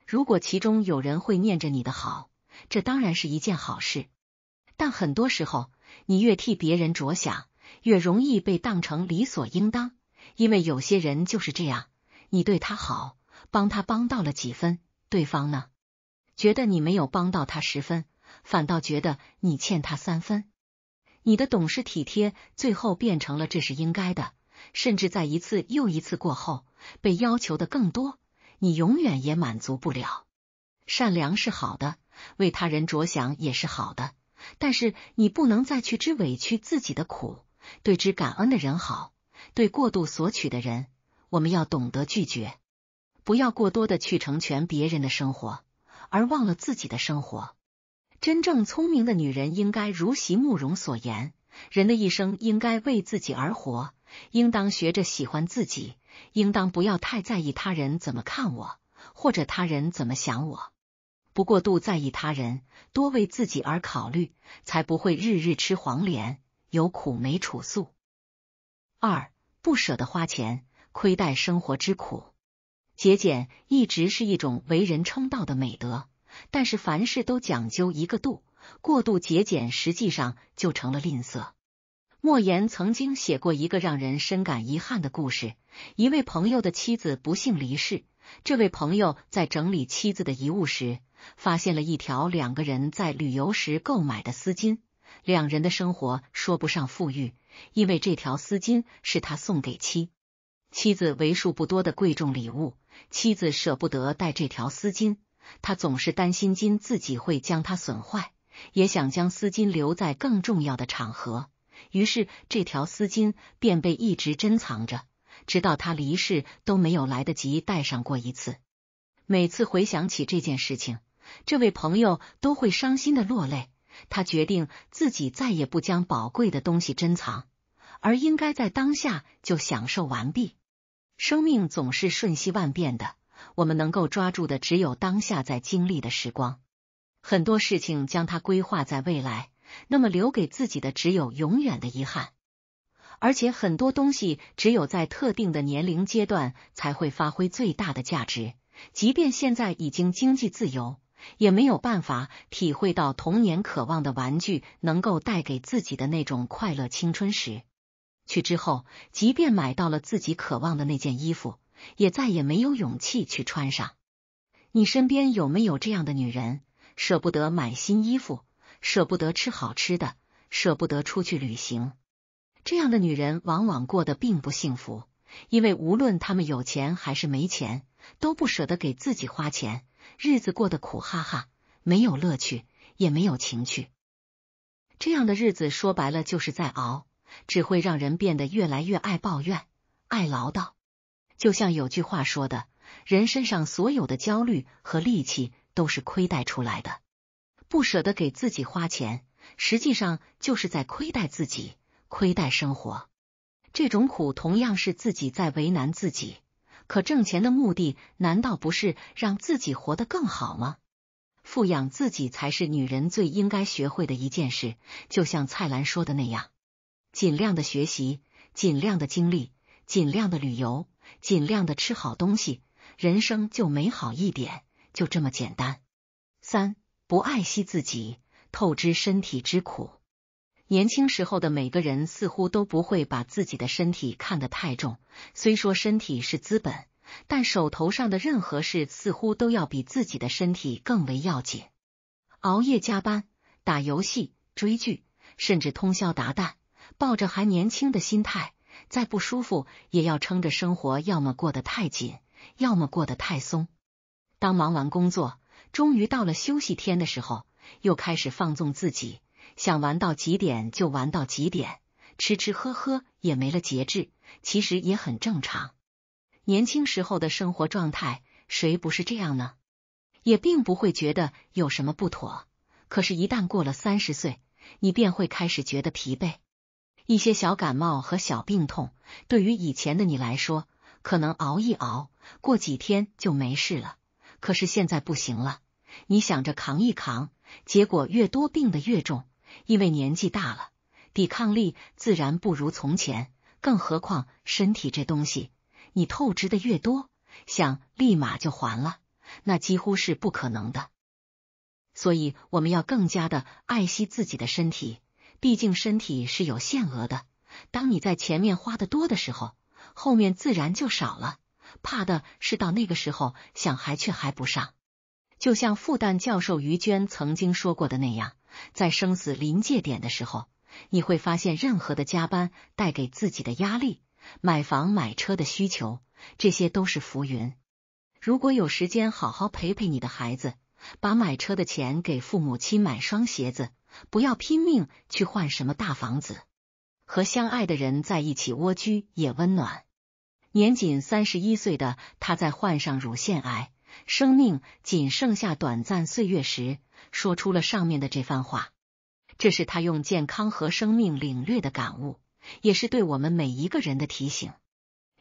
如果其中有人会念着你的好，这当然是一件好事。但很多时候，你越替别人着想，越容易被当成理所应当，因为有些人就是这样。你对他好，帮他帮到了几分？对方呢，觉得你没有帮到他十分，反倒觉得你欠他三分。你的懂事体贴，最后变成了这是应该的，甚至在一次又一次过后，被要求的更多，你永远也满足不了。善良是好的，为他人着想也是好的，但是你不能再去吃委屈自己的苦。对之感恩的人好，对过度索取的人。我们要懂得拒绝，不要过多的去成全别人的生活，而忘了自己的生活。真正聪明的女人应该如席慕容所言：人的一生应该为自己而活，应当学着喜欢自己，应当不要太在意他人怎么看我，或者他人怎么想我。不过度在意他人，多为自己而考虑，才不会日日吃黄连，有苦没处诉。二，不舍得花钱。亏待生活之苦，节俭一直是一种为人称道的美德。但是凡事都讲究一个度，过度节俭实际上就成了吝啬。莫言曾经写过一个让人深感遗憾的故事：一位朋友的妻子不幸离世，这位朋友在整理妻子的遗物时，发现了一条两个人在旅游时购买的丝巾。两人的生活说不上富裕，因为这条丝巾是他送给妻。妻子为数不多的贵重礼物，妻子舍不得戴这条丝巾，他总是担心金自己会将它损坏，也想将丝巾留在更重要的场合，于是这条丝巾便被一直珍藏着，直到他离世都没有来得及戴上过一次。每次回想起这件事情，这位朋友都会伤心的落泪。他决定自己再也不将宝贵的东西珍藏，而应该在当下就享受完毕。生命总是瞬息万变的，我们能够抓住的只有当下在经历的时光。很多事情将它规划在未来，那么留给自己的只有永远的遗憾。而且很多东西只有在特定的年龄阶段才会发挥最大的价值。即便现在已经经济自由，也没有办法体会到童年渴望的玩具能够带给自己的那种快乐。青春时。去之后，即便买到了自己渴望的那件衣服，也再也没有勇气去穿上。你身边有没有这样的女人？舍不得买新衣服，舍不得吃好吃的，舍不得出去旅行。这样的女人往往过得并不幸福，因为无论她们有钱还是没钱，都不舍得给自己花钱，日子过得苦哈哈，没有乐趣，也没有情趣。这样的日子说白了就是在熬。只会让人变得越来越爱抱怨、爱唠叨。就像有句话说的：“人身上所有的焦虑和戾气都是亏待出来的。”不舍得给自己花钱，实际上就是在亏待自己、亏待生活。这种苦同样是自己在为难自己。可挣钱的目的难道不是让自己活得更好吗？富养自己才是女人最应该学会的一件事。就像蔡澜说的那样。尽量的学习，尽量的精力，尽量的旅游，尽量的吃好东西，人生就美好一点，就这么简单。三不爱惜自己，透支身体之苦。年轻时候的每个人似乎都不会把自己的身体看得太重，虽说身体是资本，但手头上的任何事似乎都要比自己的身体更为要紧。熬夜加班、打游戏、追剧，甚至通宵达旦。抱着还年轻的心态，再不舒服也要撑着生活。要么过得太紧，要么过得太松。当忙完工作，终于到了休息天的时候，又开始放纵自己，想玩到几点就玩到几点，吃吃喝喝也没了节制。其实也很正常，年轻时候的生活状态，谁不是这样呢？也并不会觉得有什么不妥。可是，一旦过了三十岁，你便会开始觉得疲惫。一些小感冒和小病痛，对于以前的你来说，可能熬一熬，过几天就没事了。可是现在不行了，你想着扛一扛，结果越多病的越重，因为年纪大了，抵抗力自然不如从前。更何况身体这东西，你透支的越多，想立马就还了，那几乎是不可能的。所以我们要更加的爱惜自己的身体。毕竟身体是有限额的，当你在前面花的多的时候，后面自然就少了。怕的是到那个时候想还却还不上。就像复旦教授于娟曾经说过的那样，在生死临界点的时候，你会发现任何的加班带给自己的压力、买房买车的需求，这些都是浮云。如果有时间，好好陪陪你的孩子，把买车的钱给父母亲买双鞋子。不要拼命去换什么大房子，和相爱的人在一起蜗居也温暖。年仅三十一岁的他在患上乳腺癌，生命仅剩下短暂岁月时，说出了上面的这番话。这是他用健康和生命领略的感悟，也是对我们每一个人的提醒。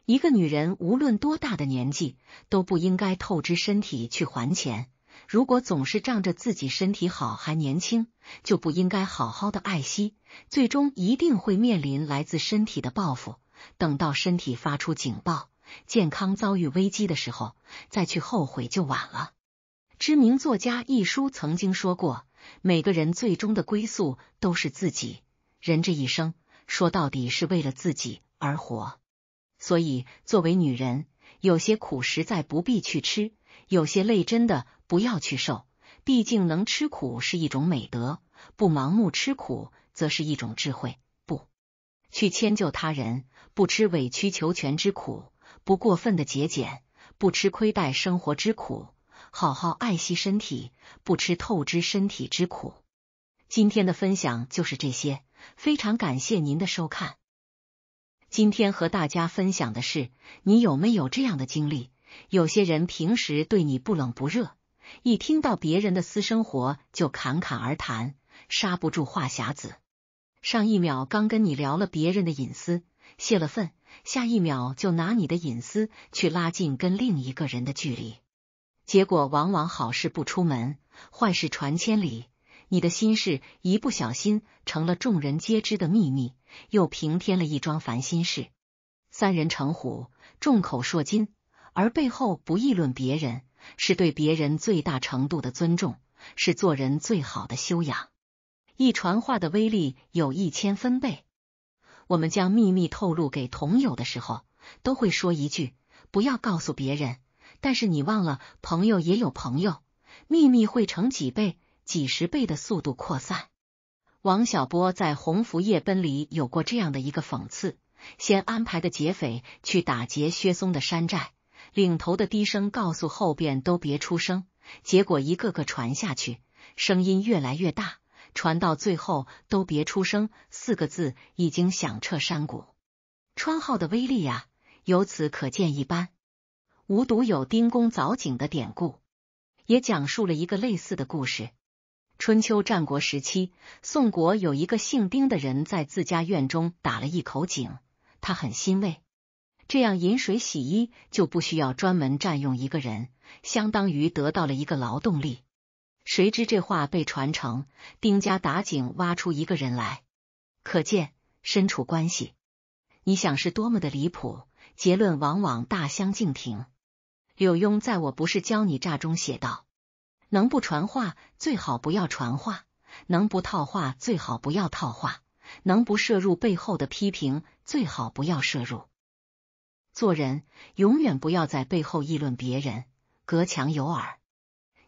一个女人无论多大的年纪，都不应该透支身体去还钱。如果总是仗着自己身体好还年轻，就不应该好好的爱惜，最终一定会面临来自身体的报复。等到身体发出警报，健康遭遇危机的时候，再去后悔就晚了。知名作家一书曾经说过：“每个人最终的归宿都是自己。人这一生，说到底是为了自己而活。所以，作为女人，有些苦实在不必去吃，有些累真的。”不要去受，毕竟能吃苦是一种美德；不盲目吃苦，则是一种智慧。不去迁就他人，不吃委曲求全之苦；不过分的节俭，不吃亏待生活之苦；好好爱惜身体，不吃透支身体之苦。今天的分享就是这些，非常感谢您的收看。今天和大家分享的是，你有没有这样的经历？有些人平时对你不冷不热。一听到别人的私生活就侃侃而谈，刹不住话匣子。上一秒刚跟你聊了别人的隐私，泄了愤，下一秒就拿你的隐私去拉近跟另一个人的距离。结果往往好事不出门，坏事传千里。你的心事一不小心成了众人皆知的秘密，又平添了一桩烦心事。三人成虎，众口铄金，而背后不议论别人。是对别人最大程度的尊重，是做人最好的修养。一传话的威力有一千分贝。我们将秘密透露给同友的时候，都会说一句“不要告诉别人”。但是你忘了，朋友也有朋友，秘密会成几倍、几十倍的速度扩散。王小波在《红拂夜奔》里有过这样的一个讽刺：先安排的劫匪去打劫薛松的山寨。领头的低声告诉后边都别出声，结果一个个传下去，声音越来越大，传到最后都别出声四个字已经响彻山谷。川号的威力呀，由此可见一斑。无独有丁公凿井的典故，也讲述了一个类似的故事。春秋战国时期，宋国有一个姓丁的人，在自家院中打了一口井，他很欣慰。这样饮水洗衣就不需要专门占用一个人，相当于得到了一个劳动力。谁知这话被传承，丁家打井挖出一个人来，可见身处关系，你想是多么的离谱。结论往往大相径庭。柳永在我不是教你诈中写道：“能不传话最好不要传话，能不套话最好不要套话，能不摄入背后的批评最好不要摄入。”做人永远不要在背后议论别人，隔墙有耳。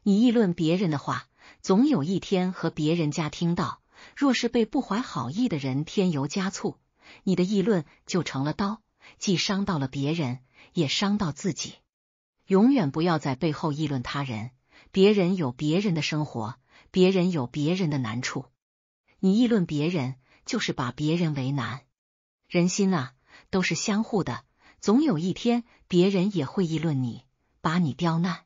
你议论别人的话，总有一天和别人家听到。若是被不怀好意的人添油加醋，你的议论就成了刀，既伤到了别人，也伤到自己。永远不要在背后议论他人，别人有别人的生活，别人有别人的难处。你议论别人，就是把别人为难。人心啊，都是相互的。总有一天，别人也会议论你，把你刁难。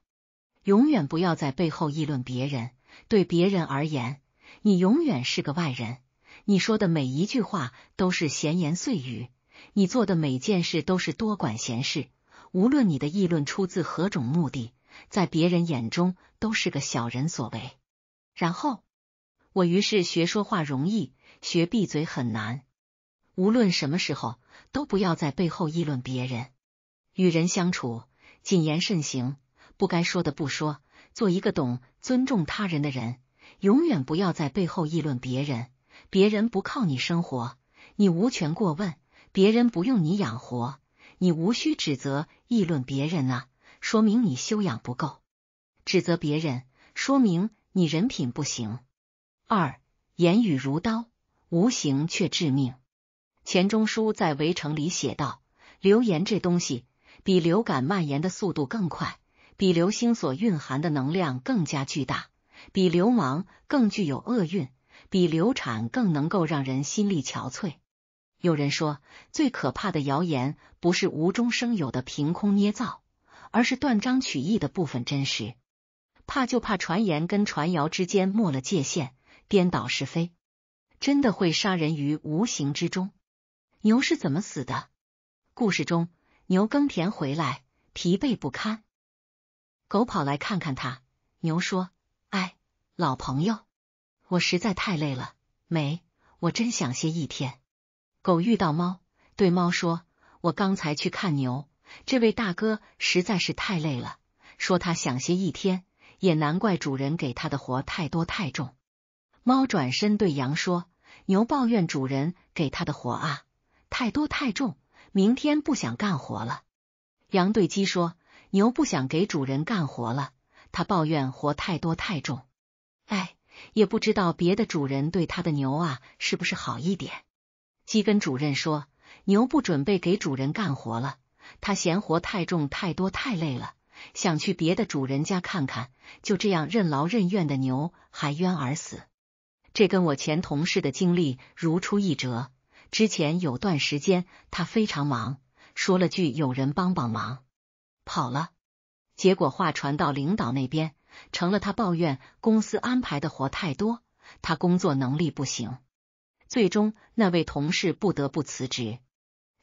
永远不要在背后议论别人，对别人而言，你永远是个外人。你说的每一句话都是闲言碎语，你做的每件事都是多管闲事。无论你的议论出自何种目的，在别人眼中都是个小人所为。然后，我于是学说话容易，学闭嘴很难。无论什么时候，都不要在背后议论别人。与人相处，谨言慎行，不该说的不说。做一个懂尊重他人的人，永远不要在背后议论别人。别人不靠你生活，你无权过问；别人不用你养活，你无需指责议论别人啊！说明你修养不够，指责别人，说明你人品不行。二言语如刀，无形却致命。钱钟书在《围城》里写道：“流言这东西，比流感蔓延的速度更快，比流星所蕴含的能量更加巨大，比流氓更具有厄运，比流产更能够让人心力憔悴。”有人说，最可怕的谣言不是无中生有的凭空捏造，而是断章取义的部分真实。怕就怕传言跟传谣之间没了界限，颠倒是非，真的会杀人于无形之中。牛是怎么死的？故事中，牛耕田回来，疲惫不堪。狗跑来看看他。牛说：“哎，老朋友，我实在太累了，没，我真想歇一天。”狗遇到猫，对猫说：“我刚才去看牛，这位大哥实在是太累了，说他想歇一天，也难怪主人给他的活太多太重。”猫转身对羊说：“牛抱怨主人给他的活啊。”太多太重，明天不想干活了。羊对鸡说：“牛不想给主人干活了，他抱怨活太多太重。”哎，也不知道别的主人对他的牛啊是不是好一点。鸡跟主任说：“牛不准备给主人干活了，他嫌活太重太多太累了，想去别的主人家看看。”就这样任劳任怨的牛还冤而死，这跟我前同事的经历如出一辙。之前有段时间，他非常忙，说了句“有人帮帮忙”，跑了。结果话传到领导那边，成了他抱怨公司安排的活太多，他工作能力不行。最终，那位同事不得不辞职。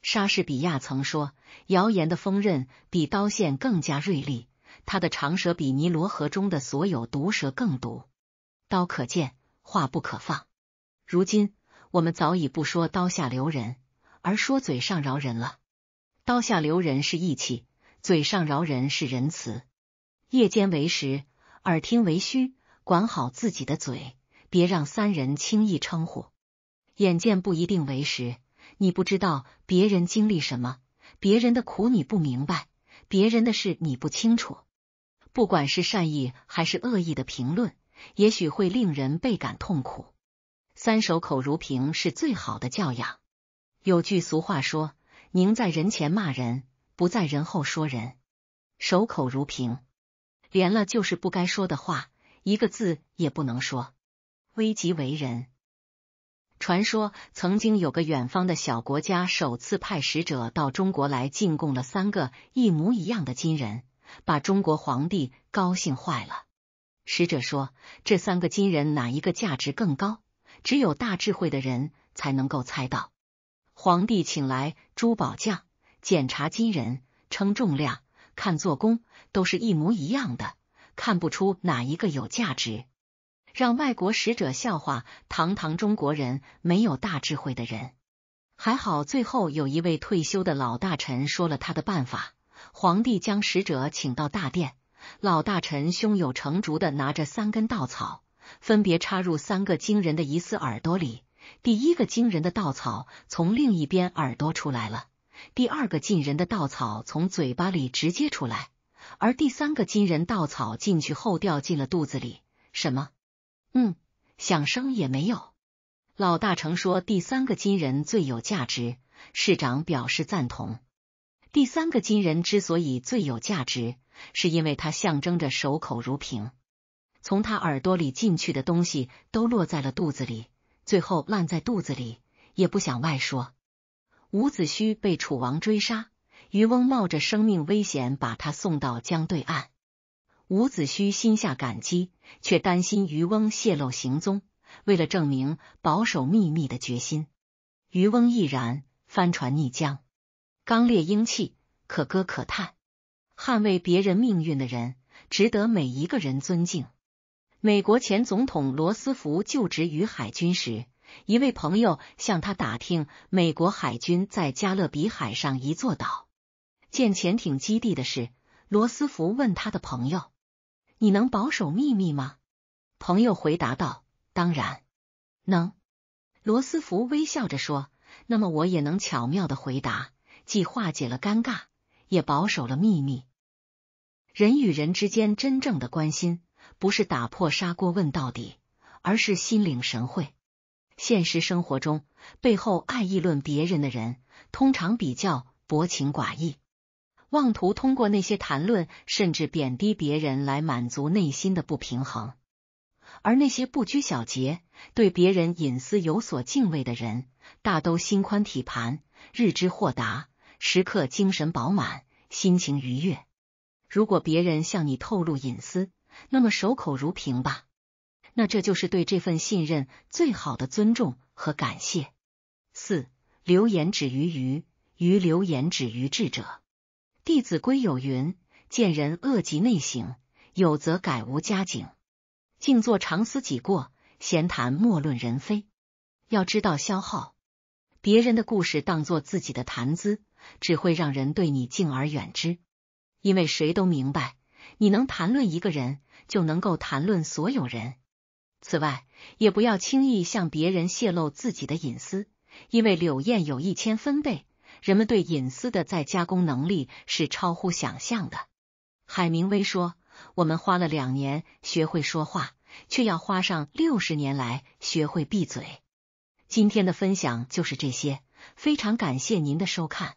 莎士比亚曾说：“谣言的锋刃比刀线更加锐利，他的长舌比尼罗河中的所有毒蛇更毒。”刀可见，话不可放。如今。我们早已不说刀下留人，而说嘴上饶人了。刀下留人是义气，嘴上饶人是仁慈。夜间为实，耳听为虚，管好自己的嘴，别让三人轻易称呼。眼见不一定为实，你不知道别人经历什么，别人的苦你不明白，别人的事你不清楚。不管是善意还是恶意的评论，也许会令人倍感痛苦。三守口如瓶是最好的教养。有句俗话说：“宁在人前骂人，不在人后说人。”守口如瓶，连了就是不该说的话，一个字也不能说，危及为人。传说曾经有个远方的小国家，首次派使者到中国来进贡了三个一模一样的金人，把中国皇帝高兴坏了。使者说：“这三个金人哪一个价值更高？”只有大智慧的人才能够猜到，皇帝请来珠宝匠检查金人，称重量，看做工，都是一模一样的，看不出哪一个有价值，让外国使者笑话堂堂中国人没有大智慧的人。还好最后有一位退休的老大臣说了他的办法，皇帝将使者请到大殿，老大臣胸有成竹的拿着三根稻草。分别插入三个惊人的疑似耳朵里，第一个惊人的稻草从另一边耳朵出来了，第二个进人的稻草从嘴巴里直接出来，而第三个金人稻草进去后掉进了肚子里。什么？嗯，响声也没有。老大成说第三个金人最有价值，市长表示赞同。第三个金人之所以最有价值，是因为它象征着守口如瓶。从他耳朵里进去的东西都落在了肚子里，最后烂在肚子里，也不想外说。伍子胥被楚王追杀，渔翁冒着生命危险把他送到江对岸。伍子胥心下感激，却担心渔翁泄露行踪。为了证明保守秘密的决心，渔翁毅然翻船逆江，刚烈英气，可歌可叹。捍卫别人命运的人，值得每一个人尊敬。美国前总统罗斯福就职于海军时，一位朋友向他打听美国海军在加勒比海上一座岛建潜艇基地的事。罗斯福问他的朋友：“你能保守秘密吗？”朋友回答道：“当然能。”罗斯福微笑着说：“那么我也能巧妙的回答，既化解了尴尬，也保守了秘密。人与人之间真正的关心。”不是打破砂锅问到底，而是心领神会。现实生活中，背后爱议论别人的人，通常比较薄情寡义，妄图通过那些谈论甚至贬低别人来满足内心的不平衡；而那些不拘小节、对别人隐私有所敬畏的人，大都心宽体盘，日之豁达，时刻精神饱满，心情愉悦。如果别人向你透露隐私，那么守口如瓶吧，那这就是对这份信任最好的尊重和感谢。四，流言止于愚，愚流言止于智者。《弟子规》有云：“见人恶，即内省；有则改，无加警。静坐常思己过，闲谈莫论人非。”要知道，消耗别人的故事当做自己的谈资，只会让人对你敬而远之，因为谁都明白，你能谈论一个人。就能够谈论所有人。此外，也不要轻易向别人泄露自己的隐私，因为柳燕有一千分贝，人们对隐私的再加工能力是超乎想象的。海明威说：“我们花了两年学会说话，却要花上六十年来学会闭嘴。”今天的分享就是这些，非常感谢您的收看。